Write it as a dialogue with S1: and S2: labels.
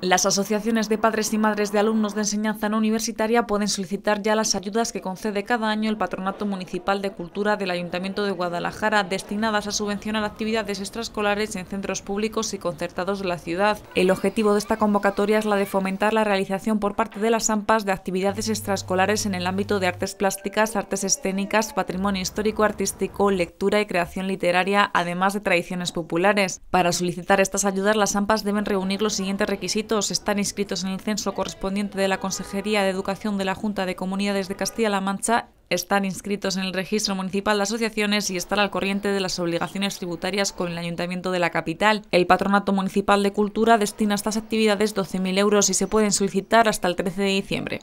S1: Las asociaciones de padres y madres de alumnos de enseñanza no universitaria pueden solicitar ya las ayudas que concede cada año el Patronato Municipal de Cultura del Ayuntamiento de Guadalajara, destinadas a subvencionar actividades extraescolares en centros públicos y concertados de la ciudad. El objetivo de esta convocatoria es la de fomentar la realización por parte de las AMPAs de actividades extraescolares en el ámbito de artes plásticas, artes escénicas, patrimonio histórico-artístico, lectura y creación literaria, además de tradiciones populares. Para solicitar estas ayudas, las AMPAs deben reunir los siguientes requisitos están inscritos en el censo correspondiente de la Consejería de Educación de la Junta de Comunidades de Castilla-La Mancha, están inscritos en el registro municipal de asociaciones y están al corriente de las obligaciones tributarias con el ayuntamiento de la capital. El Patronato Municipal de Cultura destina a estas actividades 12.000 euros y se pueden solicitar hasta el 13 de diciembre.